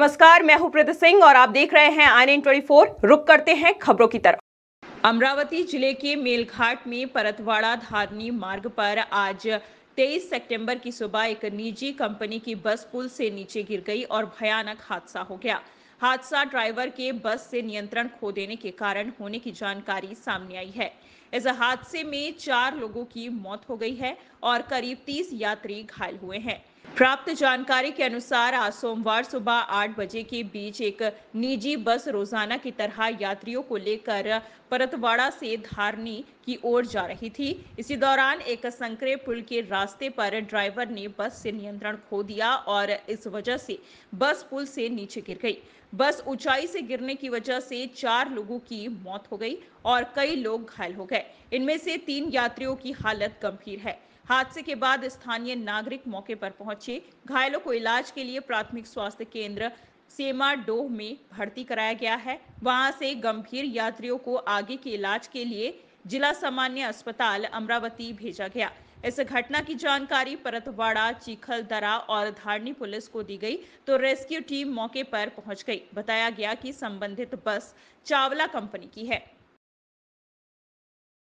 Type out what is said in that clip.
नमस्कार मैं हूं प्रदीप सिंह और आप देख रहे हैं आई एन ट्वेंटी फोर रुक करते हैं खबरों की तरफ अमरावती जिले के मेलघाट में परतवाड़ा धारनी मार्ग पर आज 23 सितंबर की सुबह एक निजी कंपनी की बस पुल से नीचे गिर गई और भयानक हादसा हो गया हादसा ड्राइवर के बस से नियंत्रण खो देने के कारण होने की जानकारी सामने आई है इस हादसे में चार लोगों की मौत हो गई है और करीब 30 यात्री घायल हुए हैं प्राप्त जानकारी के अनुसार आज सोमवार सुबह आठ बजे के बीच एक निजी बस रोजाना की तरह यात्रियों को लेकर परतवाड़ा से धारनी की ओर जा रही थी इसी दौरान एक संकरे पुल के रास्ते पर ड्राइवर ने बस से नियंत्रण खो दिया और इस वजह से बस पुल से नीचे गिर गई बस ऊंचाई से गिरने की वजह से चार लोगों की मौत हो गई और कई लोग घायल हो गए इनमें से तीन यात्रियों की हालत गंभीर है हादसे के बाद स्थानीय नागरिक मौके पर पहुंचे घायलों को इलाज के लिए प्राथमिक स्वास्थ्य केंद्र सेमा डोह में भर्ती कराया गया है वहां से गंभीर यात्रियों को आगे के इलाज के लिए जिला सामान्य अस्पताल अमरावती भेजा गया इस घटना की जानकारी परतवाड़ा दरा और धारणी पुलिस को दी गई तो रेस्क्यू टीम मौके पर पहुंच गई बताया गया कि संबंधित बस चावला कंपनी की है